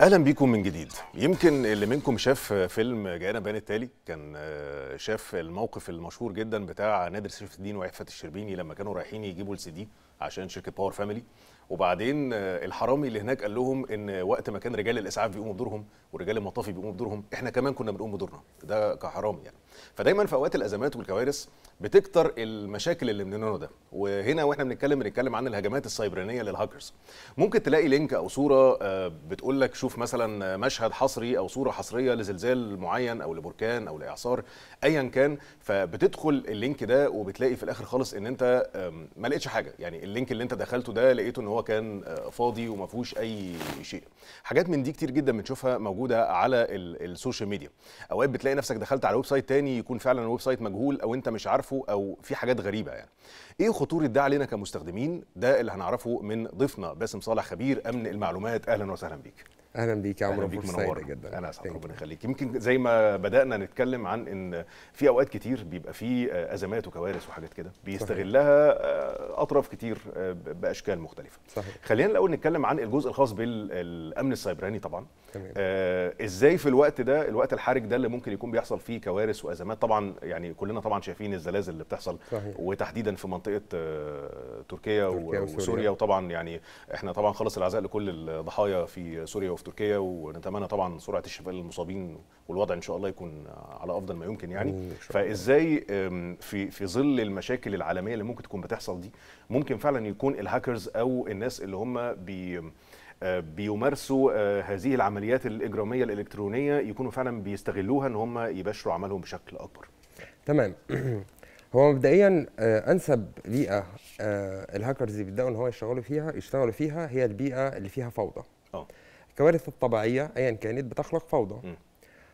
اهلا بيكم من جديد يمكن اللي منكم شاف فيلم جانا بيان التالي كان شاف الموقف المشهور جدا بتاع نادر سيف الدين وعفت الشربيني لما كانوا رايحين يجيبوا السي دي عشان شركه باور فاميلي وبعدين الحرامي اللي هناك قال لهم ان وقت ما كان رجال الاسعاف بيقوموا بدورهم ورجال المطافي بيقوموا بدورهم احنا كمان كنا بنقوم بدورنا ده كحرامي يعني فدايما في اوقات الازمات والكوارث بتكتر المشاكل اللي مننا ده وهنا واحنا بنتكلم بنتكلم عن الهجمات السايبرانيه للهاكرز ممكن تلاقي لينك او صوره آه، بتقول لك شوف مثلا مشهد حصري او صوره حصريه لزلزال معين او لبركان او لاعصار ايا كان فبتدخل اللينك ده وبتلاقي في الاخر خالص ان انت ما لقيتش حاجه يعني اللينك اللي انت دخلته ده لقيته ان هو كان آه، فاضي وما فيهوش اي شيء حاجات من دي كتير جدا بنشوفها موجوده على السوشيال ميديا اوقات بتلاقي نفسك دخلت على ويب سايت تاني تاني يكون فعلا الويب سايت مجهول او انت مش عارفه او في حاجات غريبه يعني ايه خطوره ده علينا كمستخدمين ده اللي هنعرفه من ضيفنا باسم صالح خبير امن المعلومات اهلا وسهلا بيك اهلا بيك يا عمرو بيك منورنا جدا انا اسعد ربنا يخليك يمكن زي ما بدانا نتكلم عن ان في اوقات كتير بيبقى في آه، ازمات وكوارث وحاجات كده بيستغلها آه، اطراف كتير آه، باشكال مختلفه صحيح. خلينا الاول نتكلم عن الجزء الخاص بالامن السيبراني طبعا آه ازاي في الوقت ده الوقت الحرج ده اللي ممكن يكون بيحصل فيه كوارث وازمات طبعا يعني كلنا طبعا شايفين الزلازل اللي بتحصل صحيح. وتحديدا في منطقه آه تركيا, تركيا وسوريا. وسوريا وطبعا يعني احنا طبعا خلص العزاء لكل الضحايا في سوريا في تركيا ونتمنى طبعا سرعه الشفاء للمصابين والوضع ان شاء الله يكون على افضل ما يمكن يعني فازاي في في ظل المشاكل العالميه اللي ممكن تكون بتحصل دي ممكن فعلا يكون الهاكرز او الناس اللي هم بي آه، بيمارسوا آه، هذه العمليات الاجراميه الالكترونيه يكونوا فعلا بيستغلوها ان هم يباشروا عملهم بشكل اكبر تمام هو مبدئيا آه، انسب بيئه الهاكرز بيبداوا ان هو يشتغلوا فيها يشتغلوا فيها هي البيئه اللي فيها فوضى اه الكوارث الطبيعيه ايا كانت بتخلق فوضى م.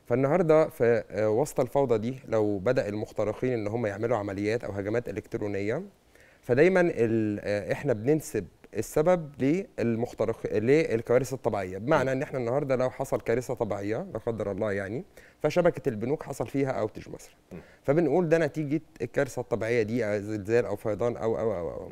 فالنهارده في آه، وسط الفوضى دي لو بدا المخترقين ان هم يعملوا عمليات او هجمات الكترونيه فدايما آه، احنا بننسب السبب للمخترق للكوارث الطبيعيه بمعنى ان احنا النهارده لو حصل كارثه طبيعيه لا قدر الله يعني فشبكه البنوك حصل فيها اوتج مثلا فبنقول ده نتيجه الكارثه الطبيعيه دي آه، زلزال او فيضان او او او, أو.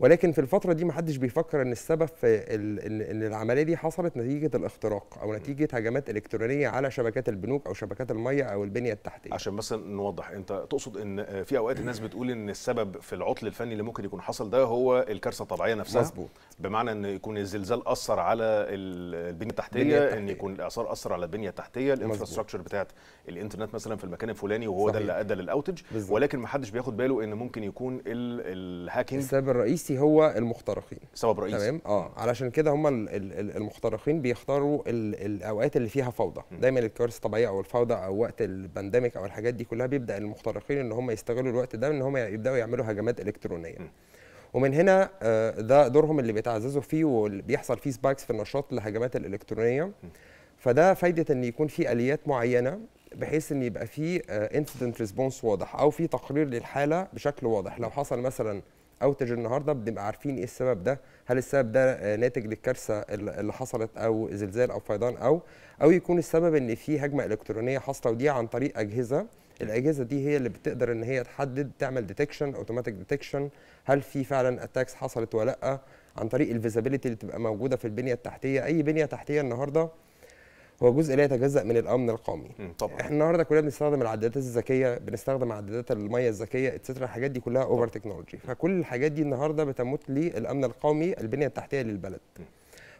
ولكن في الفتره دي ما حدش بيفكر ان السبب في ان العمليه دي حصلت نتيجه الاختراق او نتيجه هجمات الكترونيه على شبكات البنوك او شبكات الميه او البنيه التحتيه عشان مثلا نوضح انت تقصد ان في اوقات الناس بتقول ان السبب في العطل الفني اللي ممكن يكون حصل ده هو الكارثه الطبيعيه نفسها مظبوط بمعنى ان يكون الزلزال اثر على البنيه التحتيه ان يكون الاثار اثر على البنيه التحتيه الانفراستراكشر بتاعه الانترنت مثلا في المكان الفلاني وهو صحيح. ده اللي ادى للاوتج ولكن ما حدش بياخد باله ان ممكن يكون الهاكينج السبب الرئيسي الرئيسي هو المخترقين سبب رئيسي تمام اه علشان كده هم المخترقين بيختاروا الاوقات اللي فيها فوضى م. دايما الكوارث الطبيعيه او الفوضى او وقت البانديميك او الحاجات دي كلها بيبدا المخترقين ان هم يستغلوا الوقت ده ان هم يبداوا يعملوا هجمات الكترونيه م. ومن هنا آه، ده دورهم اللي بيتعززوا فيه وبيحصل فيه سبايكس في النشاط لهجمات الالكترونيه م. فده فايده ان يكون في اليات معينه بحيث ان يبقى في انسيدنت ريسبونس واضح او في تقرير للحاله بشكل واضح لو حصل مثلا اوتج النهارده بنبقى عارفين ايه السبب ده هل السبب ده ناتج للكارثه اللي حصلت او زلزال او فيضان او او يكون السبب ان في هجمه الكترونيه حاصله ودي عن طريق اجهزه الاجهزه دي هي اللي بتقدر ان هي تحدد تعمل ديتكشن اوتوماتيك ديتكشن هل في فعلا اتاكس حصلت ولا لا عن طريق الفيزابيليتي اللي تبقى موجوده في البنيه التحتيه اي بنيه تحتيه النهارده هو جزء لا يتجزا من الامن القومي طبعا احنا النهارده كلنا بنستخدم العدادات الذكيه بنستخدم عدادات الميه الذكيه اتسترا الحاجات دي كلها اوفر تكنولوجي فكل الحاجات دي النهارده بتموت للامن القومي البنيه التحتيه للبلد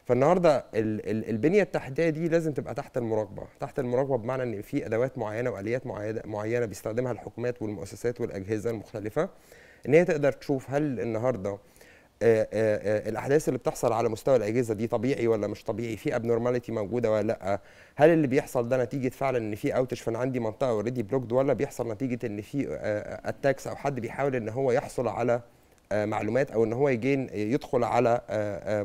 فالنهارده البنيه التحتيه دي لازم تبقى تحت المراقبه، تحت المراقبه بمعنى ان في ادوات معينه واليات معينه بيستخدمها الحكومات والمؤسسات والاجهزه المختلفه ان هي تقدر تشوف هل النهارده آه، آه، آه، الاحداث اللي بتحصل على مستوى الاجهزه دي طبيعي ولا مش طبيعي في ابنورماليتي موجوده ولا لا هل اللي بيحصل ده نتيجه فعلا ان في اوتش فانا عندي منطقه اوريدي بلوكد ولا بيحصل نتيجه ان في اتاكس او حد بيحاول ان هو يحصل على معلومات او ان هو يجين يدخل على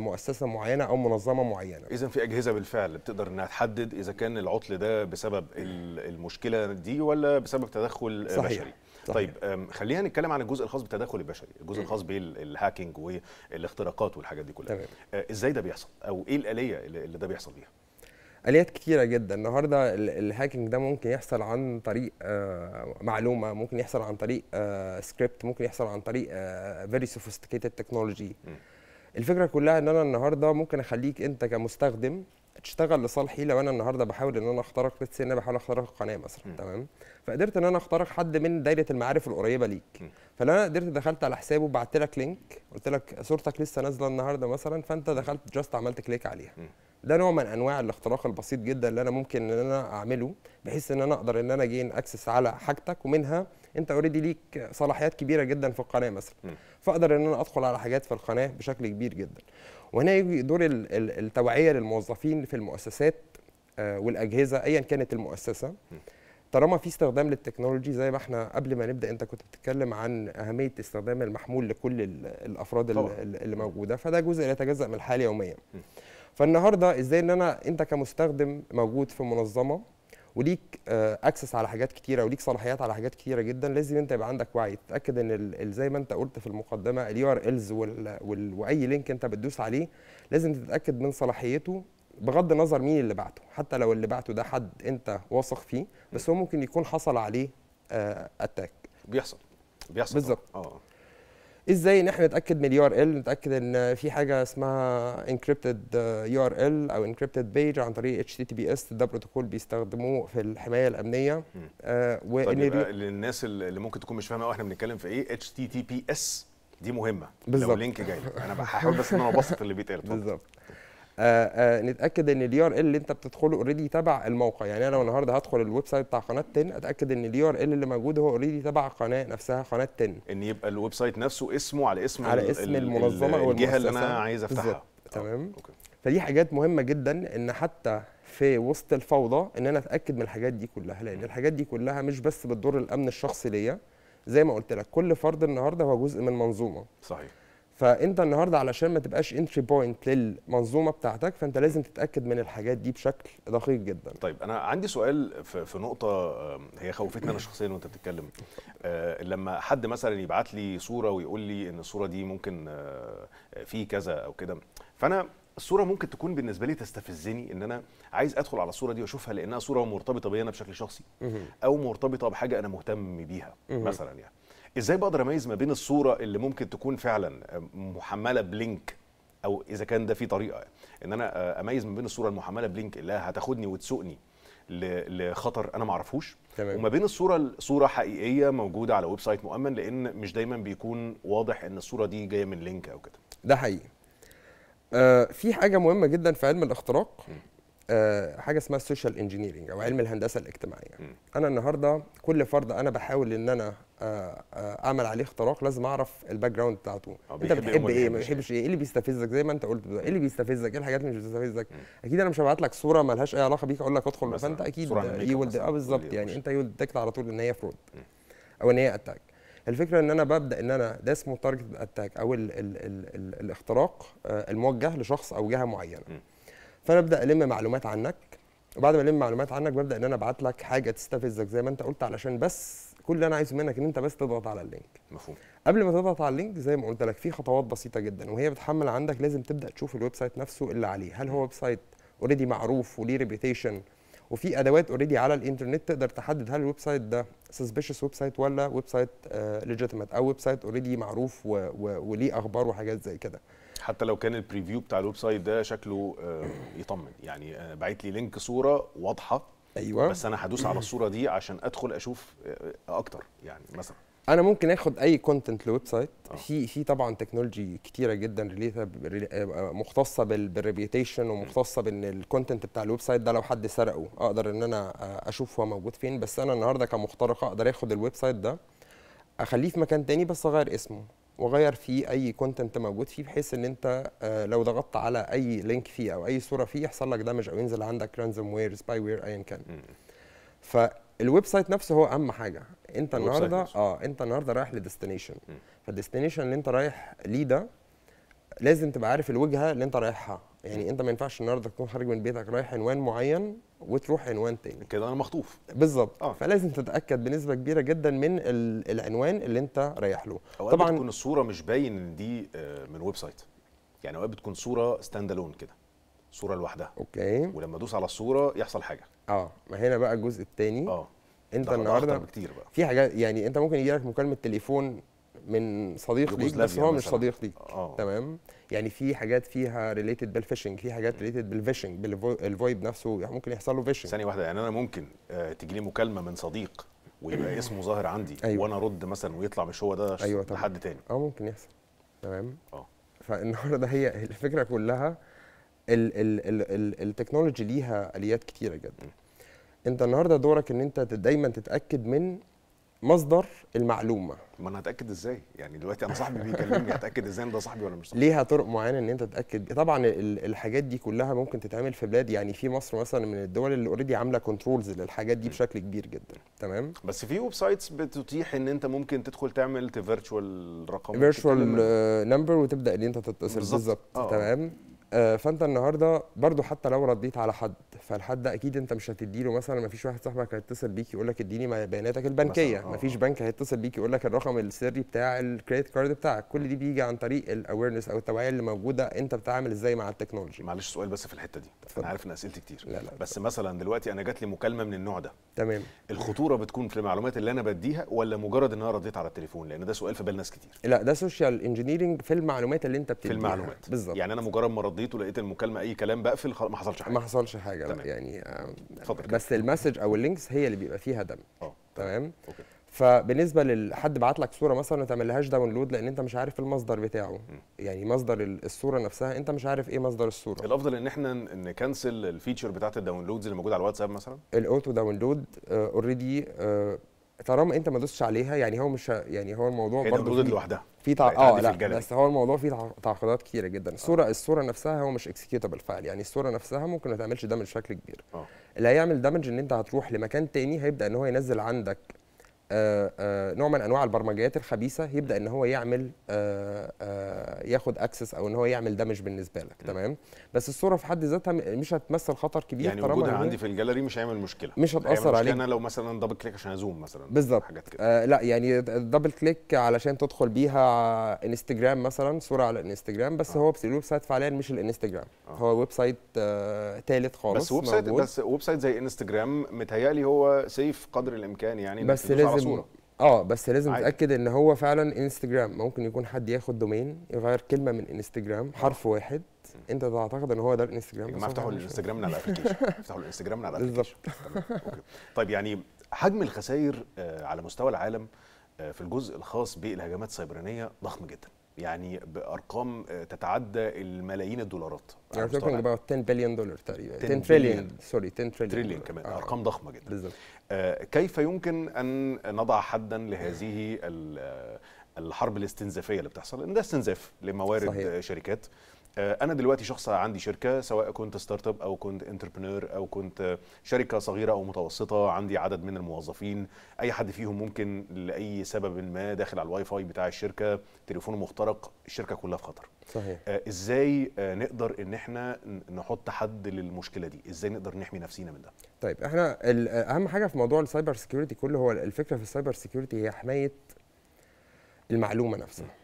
مؤسسه معينه او منظمه معينه. اذا في اجهزه بالفعل بتقدر انها تحدد اذا كان العطل ده بسبب المشكله دي ولا بسبب تدخل صحيح. بشري. صحيح. طيب, طيب، خلينا نتكلم عن الجزء الخاص بالتدخل البشري الجزء الخاص بالهاكينج والاختراقات والحاجات دي كلها آه ازاي ده بيحصل او ايه الاليه اللي ده بيحصل بيها اليات كتيره جدا النهارده الهاكينج ده ممكن يحصل عن طريق أه، معلومه ممكن يحصل عن طريق سكريبت أه، ممكن يحصل عن طريق فيري سوفيستيكيتد تكنولوجي الفكره كلها ان انا النهارده ممكن اخليك انت كمستخدم تشتغل لصالحي لو انا النهارده بحاول ان انا اخترق ليتس انا بحاول اخترق القناه مثلا تمام فقدرت ان انا اخترق حد من دايره المعارف القريبه ليك م. فلو انا قدرت دخلت على حسابه وبعت لك لينك قلت لك صورتك لسه نازله النهارده مثلا فانت دخلت جاست عملت كليك عليها م. ده نوع من انواع الاختراق البسيط جدا اللي انا ممكن ان انا اعمله بحيث ان انا اقدر ان انا جين اكسس على حاجتك ومنها انت اوريدي ليك صلاحيات كبيره جدا في القناه مثلا فاقدر ان انا ادخل على حاجات في القناه بشكل كبير جدا وهنا يجي دور التوعيه للموظفين في المؤسسات آه، والاجهزه ايا كانت المؤسسه طالما في استخدام للتكنولوجي زي ما احنا قبل ما نبدا انت كنت بتتكلم عن اهميه استخدام المحمول لكل الافراد طبعا. اللي موجوده فده جزء لا يتجزا من الحياه اليوميه فالنهارده ازاي ان انا انت كمستخدم موجود في منظمه وليك اكسس آه، على حاجات كتيره وليك صلاحيات على حاجات كتيره جدا لازم انت يبقى عندك وعي تتاكد ان زي ما انت قلت في المقدمه اليو ار الز واي لينك انت بتدوس عليه لازم تتاكد من صلاحيته بغض النظر مين اللي بعته حتى لو اللي بعته ده حد انت واثق فيه بس هو ممكن يكون حصل عليه اتاك آه، بيحصل بيحصل بالظبط اه ازاي ان احنا نتاكد من اليو ار ال نتاكد ان في حاجه اسمها انكريبتد آه، يو ار ال او انكريبتد بيج عن طريق اتش تي تي بي اس ده بروتوكول بيستخدموه في الحمايه الامنيه آه، وان طيب للناس اللي ممكن تكون مش فاهمه احنا بنتكلم في ايه اتش تي تي بي اس دي مهمه بالظبط لو لينك جاي انا هحاول بس ان انا ابسط اللي بيتقال بالظبط آه، آه، نتاكد ان اليو ار ال اللي انت بتدخله اوريدي تبع الموقع يعني انا لو النهارده هدخل الويب سايت بتاع قناه 10 اتاكد ان اليو ار ال اللي موجود هو اوريدي تبع القناه نفسها قناه 10 ان يبقى الويب سايت نفسه اسمه على اسم على اسم المنظمه او الجهه اللي انا عايز افتحها تمام أوكي. فدي حاجات مهمه جدا ان حتى في وسط الفوضى ان انا اتاكد من الحاجات دي كلها لان الحاجات دي كلها مش بس بتضر الامن الشخصي ليا زي ما قلت لك كل فرد النهارده هو جزء من منظومه صحيح فانت النهارده علشان ما تبقاش انتري بوينت للمنظومه بتاعتك فانت لازم تتاكد من الحاجات دي بشكل دقيق جدا طيب انا عندي سؤال في, في نقطه هي خوفتني انا شخصيا وانت بتتكلم آه، لما حد مثلا يبعت لي صوره ويقول لي ان الصوره دي ممكن آه، في كذا او كده فانا الصوره ممكن تكون بالنسبه لي تستفزني ان انا عايز ادخل على الصوره دي واشوفها لانها صوره مرتبطه بي انا بشكل شخصي او مرتبطه بحاجه انا مهتم بيها مثلا يعني ازاي بقدر اميز ما بين الصوره اللي ممكن تكون فعلا محمله بلينك او اذا كان ده في طريقه ان انا اميز ما بين الصوره المحمله بلينك اللي هتاخدني وتسوقني لخطر انا ما اعرفوش وما بين الصوره صوره حقيقيه موجوده على ويب سايت مؤمن لان مش دايما بيكون واضح ان الصوره دي جايه من لينك او كده ده حقيقي آه في حاجه مهمه جدا في علم الاختراق م. آه، حاجه اسمها السوشيال انجينيرنج او علم الهندسه الاجتماعيه م. انا النهارده كل فرد انا بحاول ان انا آه، آه، اعمل عليه اختراق لازم اعرف الباك جراوند بتاعته انت بتحب ايه ما بتحبش ايه ايه اللي بيستفزك زي ما انت قلت ايه اللي بيستفزك ايه الحاجات اللي مش بتستفزك اكيد انا مش هبعت لك صوره مالهاش اي علاقه بيك اقول لك ادخل فانت اكيد يولد اه بالظبط يعني انت يولد على طول ان هي فرود او ان هي اتاك الفكره ان انا ببدا ان انا ده اسمه تارجت اتاك او الاختراق الموجه لشخص او جهه معينه م. فانا ابدا الم معلومات عنك وبعد ما الم معلومات عنك ببدا ان انا ابعت لك حاجه تستفزك زي ما انت قلت علشان بس كل اللي انا عايزه منك ان انت بس تضغط على اللينك مفهوم قبل ما تضغط على اللينك زي ما قلت لك في خطوات بسيطه جدا وهي بتحمل عندك لازم تبدا تشوف الويب سايت نفسه اللي عليه هل هو ويب سايت اوريدي معروف وليه ريبيتيشن وفي ادوات اوريدي على الانترنت تقدر تحدد هل الويب سايت ده سسبيشس ويب سايت ولا ويب سايت ليجيتيمت آه، او ويب سايت اوريدي معروف وليه اخبار وحاجات زي كده حتى لو كان البريفيو بتاع الويب سايت ده شكله آه، يطمن يعني آه، بعت لي لينك صوره واضحه ايوه بس انا هدوس على الصوره دي عشان ادخل اشوف آه، اكتر يعني مثلا انا ممكن اخد اي كونتنت لويب سايت في في طبعا تكنولوجي كتيره جدا مختصه بالريبيوتيشن ومختصه بان الكونتنت بتاع الويب سايت ده لو حد سرقه اقدر ان انا اشوف هو موجود فين بس انا النهارده كمخترق اقدر اخد الويب سايت ده اخليه في مكان تاني بس اغير اسمه وغير فيه اي كونتنت موجود فيه بحيث ان انت آه، لو ضغطت على اي لينك فيه او اي صوره فيه يحصل لك دامج او ينزل عندك رانزم وير سباي وير ايا كان فالويب سايت نفسه هو اهم حاجه انت النهارده اه انت النهارده رايح لديستنيشن فالديستنيشن اللي انت رايح ليه ده لازم تبقى عارف الوجهه اللي انت رايحها يعني انت ما ينفعش النهارده تكون خارج من بيتك رايح عنوان معين وتروح عنوان تاني كده انا مخطوف بالظبط آه. فلازم تتاكد بنسبه كبيره جدا من العنوان اللي انت رايح له طبعا بتكون الصوره مش باين ان دي آه، من ويب سايت يعني اوقات بتكون صوره ستاند الون كده صوره لوحدها اوكي ولما ادوس على الصوره يحصل حاجه اه ما هنا بقى الجزء الثاني اه انت النهارده كتير بقى في حاجات يعني انت ممكن يجي لك مكالمه تليفون من صديق ليك بس هو مش صديق ليك آه. تمام يعني في حاجات فيها ريليتد بالفيشنج في حاجات ريليتد بالفيشنج بالفويب نفسه يعني ممكن يحصل له فيشنج ثانيه واحده يعني انا ممكن آه، تجيني مكالمه من صديق ويبقى اسمه ظاهر عندي أيوة. وانا ارد مثلا ويطلع مش هو ده أيوة لحد تاني اه ممكن يحصل تمام اه فالنهارده هي الفكره كلها التكنولوجي ليها اليات كتيره جدا انت النهارده دورك ان انت دايما تتاكد من مصدر المعلومه ما انا هتاكد ازاي يعني دلوقتي انا صاحبي بيكلمني هتاكد ازاي ان ده صاحبي ولا مش صاحبي ليها طرق معينه ان انت تتاكد طبعا الحاجات دي كلها ممكن تتعمل في بلاد يعني في مصر مثلا من الدول اللي اوريدي عامله كنترولز للحاجات دي بشكل كبير جدا تمام بس في ويب سايتس بتتيح ان انت ممكن تدخل تعمل فيرتشوال رقم فيرتشوال نمبر وتبدا ان انت تتصل بالظبط آه. تمام آه، فانت النهارده برضو حتى لو رديت على حد فالحد ده اكيد انت مش هتديله مثلا ما فيش واحد صاحبك هيتصل بيك يقول لك اديني بياناتك البنكيه ما آه. فيش بنك هيتصل بيك يقول لك الرقم السري بتاع الكريدت كارد بتاعك كل دي بيجي عن طريق الاويرنس او التوعيه اللي موجوده انت بتتعامل ازاي مع التكنولوجي معلش سؤال بس في الحته دي انا عارف ان اسئلتي كتير لا لا بس طبعا. مثلا دلوقتي انا جات لي مكالمه من النوع ده تمام الخطوره بتكون في المعلومات اللي انا بديها ولا مجرد ان انا رديت على التليفون لان ده سؤال في بال ناس كتير لا ده سوشيال انجينيرنج في المعلومات اللي انت بتديها في المعلومات بالظبط يعني انا مجرد ما رديت قضيته لقيت المكالمه اي كلام بقفل ما حصلش حاجه ما حصلش حاجه لا يعني اتفضل آه، بس المسج او اللينكس هي اللي بيبقى فيها دم اه تمام اوكي فبالنسبه لحد بعت لك صوره مثلا ما تعملهاش داونلود لان انت مش عارف المصدر بتاعه م. يعني مصدر الصوره نفسها انت مش عارف ايه مصدر الصوره الافضل ان احنا نكنسل الفيتشر بتاعت الداونلودز اللي موجوده على الواتساب مثلا الاوتو داونلود اوريدي آه، طالما انت ما دوستش عليها يعني هو مش يعني هو الموضوع برضه في لوحدها في تع... اه لا في بس هو الموضوع فيه تعقيدات كتيره جدا الصوره أوه. الصوره نفسها هو مش اكسكيوتابل فعل يعني الصوره نفسها ممكن ما تعملش دامج بشكل كبير أوه. اللي هيعمل دامج ان انت هتروح لمكان تاني هيبدا ان هو ينزل عندك آه، آه، نوع من انواع البرمجيات الخبيثه يبدا ان هو يعمل آه، ياخد اكسس او ان هو يعمل دمج بالنسبه لك تمام بس الصوره في حد ذاتها مش هتمثل خطر كبير يعني وجودها عندي في الجاليري مش هيعمل مشكله مش هتاثر عليك انا لو مثلا دبل كليك عشان ازوم مثلا بالظبط آه لا يعني دبل كليك علشان تدخل بيها انستجرام مثلا صوره على الانستجرام بس آه. هو الويب سايت فعليا مش الانستجرام آه. هو ويب سايت آه ثالث خالص بس ويب سايت بس ويب سايت زي انستجرام متهيألي هو سيف قدر الامكان يعني بس لازم صورة. يعني اه بس لازم تتاكد ان هو فعلا انستجرام ممكن يكون حد ياخد دومين يغير كلمه من انستجرام حرف واحد انت تعتقد ان هو ده الانستجرام ما افتحوا الانستجرام من على الابلكيشن افتحوا الانستجرام من على الابلكيشن طيب يعني حجم الخسائر آه، على مستوى العالم آه، في الجزء الخاص بالهجمات السيبرانيه ضخم جدا يعني بارقام آه، تتعدى الملايين الدولارات يعني talking about 10 بليون دولار تقريبا 10 تريليون سوري 10 تريليون تريليون كمان آه. ارقام ضخمه جدا بالظبط آه كيف يمكن ان نضع حدا لهذه آه، الحرب الاستنزافيه اللي بتحصل لان ده استنزاف لموارد صحيح. شركات آه، انا دلوقتي شخص عندي شركه سواء كنت ستارت اب او كنت انتربرنور او كنت شركه صغيره او متوسطه عندي عدد من الموظفين اي حد فيهم ممكن لاي سبب ما داخل على الواي فاي بتاع الشركه تليفونه مخترق الشركه كلها في خطر صحيح آه، ازاي آه، نقدر ان احنا نحط حد للمشكله دي ازاي نقدر نحمي نفسينا من ده طيب احنا اهم حاجه في موضوع السايبر سيكيورتي كله هو الفكره في السايبر سيكيورتي هي حمايه المعلومه نفسها م.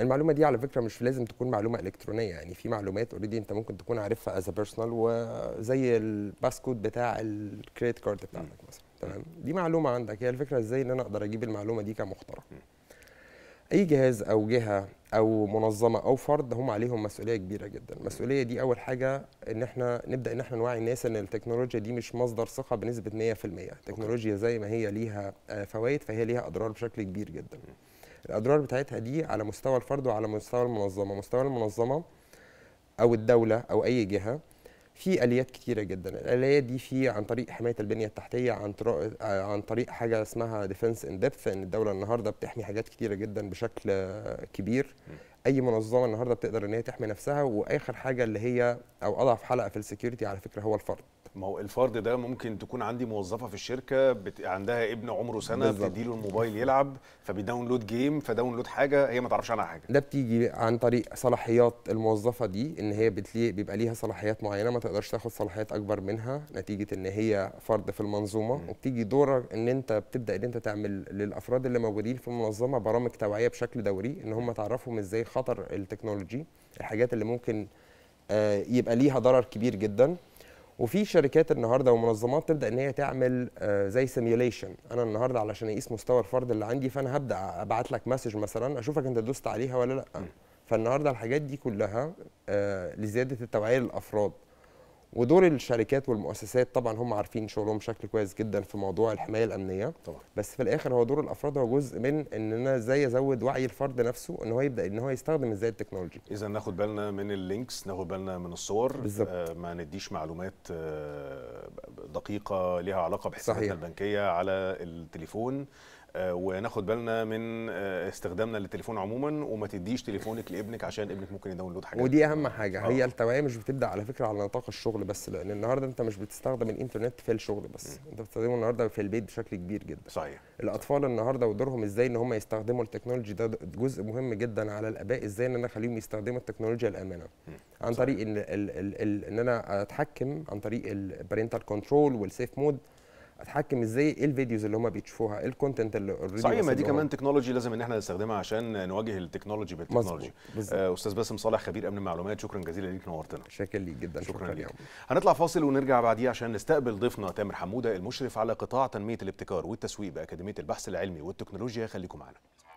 المعلومه دي على فكره مش لازم تكون معلومه الكترونيه يعني في معلومات اوريدي انت ممكن تكون عارفها از بيرسونال وزي الباسكود بتاع الكريدت كارد بتاعتك مثلا تمام دي معلومه عندك هي الفكره ازاي ان انا اقدر اجيب المعلومه دي كمخترع اي جهاز او جهه او منظمه او فرد هم عليهم مسؤوليه كبيره جدا المسؤوليه دي اول حاجه ان احنا نبدا ان احنا نوعي الناس ان التكنولوجيا دي مش مصدر ثقه بنسبه 100% التكنولوجيا زي ما هي ليها آه، فوائد فهي ليها اضرار بشكل كبير جدا الاضرار بتاعتها دي على مستوى الفرد وعلى مستوى المنظمه مستوى المنظمه او الدوله او اي جهه في اليات كتيره جدا الاليات دي في عن طريق حمايه البنيه التحتيه عن طريق عن طريق حاجه اسمها ديفنس ان ديبث ان الدوله النهارده بتحمي حاجات كتيره جدا بشكل كبير اي منظمه النهارده بتقدر ان هي تحمي نفسها واخر حاجه اللي هي او اضعف حلقه في السكيورتي على فكره هو الفرد ما هو الفرد ده ممكن تكون عندي موظفه في الشركه بت... عندها ابن عمره سنه بتديله الموبايل يلعب فبيداونلود جيم فداونلود حاجه هي ما تعرفش عنها حاجه ده بتيجي عن طريق صلاحيات الموظفه دي ان هي بتلي... بيبقى ليها صلاحيات معينه ما تقدرش تاخد صلاحيات اكبر منها نتيجه ان هي فرد في المنظومه م. وبتيجي دورك ان انت بتبدا ان انت تعمل للافراد اللي موجودين في المنظمه برامج توعيه بشكل دوري ان هم تعرفهم ازاي خطر التكنولوجي الحاجات اللي ممكن آه، يبقى ليها ضرر كبير جدا وفي شركات النهارده ومنظمات تبدا ان هي تعمل آه، زي سيميوليشن انا النهارده علشان اقيس مستوى الفرد اللي عندي فانا هبدا ابعت لك مسج مثلا اشوفك انت دوست عليها ولا لا فالنهارده الحاجات دي كلها آه، لزياده التوعيه للافراد ودور الشركات والمؤسسات طبعا هم عارفين شغلهم بشكل كويس جدا في موضوع الحمايه الامنيه طبعا. بس في الاخر هو دور الافراد هو جزء من ان انا ازاي ازود وعي الفرد نفسه ان هو يبدا ان هو يستخدم ازاي التكنولوجي اذا ناخد بالنا من اللينكس ناخد بالنا من الصور آه ما نديش معلومات آه دقيقه ليها علاقه بحساباتنا البنكيه على التليفون وناخد بالنا من آه، استخدامنا للتليفون عموما وما تديش تليفونك لابنك عشان ابنك ممكن يداونلود حاجات ودي اهم حاجه آه. هي التوعيه مش بتبدا على فكره على نطاق الشغل بس لان النهارده انت مش بتستخدم الانترنت في الشغل بس م. انت بتستخدمه النهارده في البيت بشكل كبير جدا صحيح الاطفال النهارده ودورهم ازاي ان هم يستخدموا التكنولوجي ده جزء مهم جدا على الاباء ازاي ان انا اخليهم يستخدموا التكنولوجيا الامنه م. عن طريق ان ان انا اتحكم عن طريق البارنتال كنترول والسيف مود اتحكم ازاي ايه الفيديوز اللي هم بيشوفوها ايه الكونتنت اللي اوريدي صحيح ما دي كمان تكنولوجي لازم ان احنا نستخدمها عشان نواجه التكنولوجي بالتكنولوجي آه استاذ باسم صالح خبير امن المعلومات شكرا جزيلا ليك نورتنا شكرا ليك جدا شكرا, شكرا ليك هنطلع فاصل ونرجع بعديه عشان نستقبل ضيفنا تامر حموده المشرف على قطاع تنميه الابتكار والتسويق باكاديميه البحث العلمي والتكنولوجيا خليكم معنا